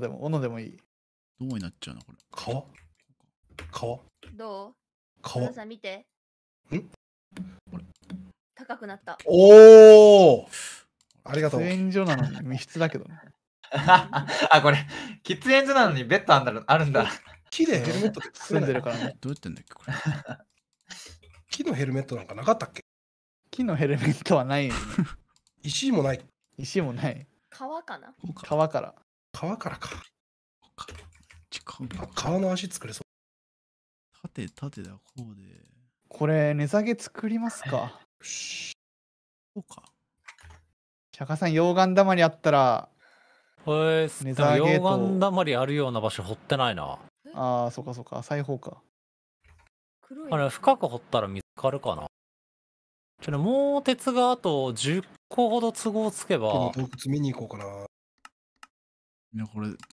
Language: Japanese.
でも、斧でもいい。どうになっちゃうのこれ。川川どう川皆さん見て。ん高くなった。おおありがとう。喫煙所なのに密室だけどね。あ、これ、喫煙所なのにベッドあんだあるんだ。木でヘルメットってんでるからね。どうやってんだっけこれ。木のヘルメットなんかなかったっけ木のヘルメットはないね。石もない。石もない。川かなこ川から。川からか。近くあ川の足作れそう。縦、縦だ、こうで。これ、値下げ作りますか。そうか。釈迦さん、溶岩玉にあったら、へえー、ネザ溶岩だまりあるような場所掘ってないな。ああ、そうかそうか、浅い方か。あれ、深く掘ったら見つかるかな。ちょっと、もう鉄があと10個ほど都合つけば、洞窟見に行こうかな。いや、これ、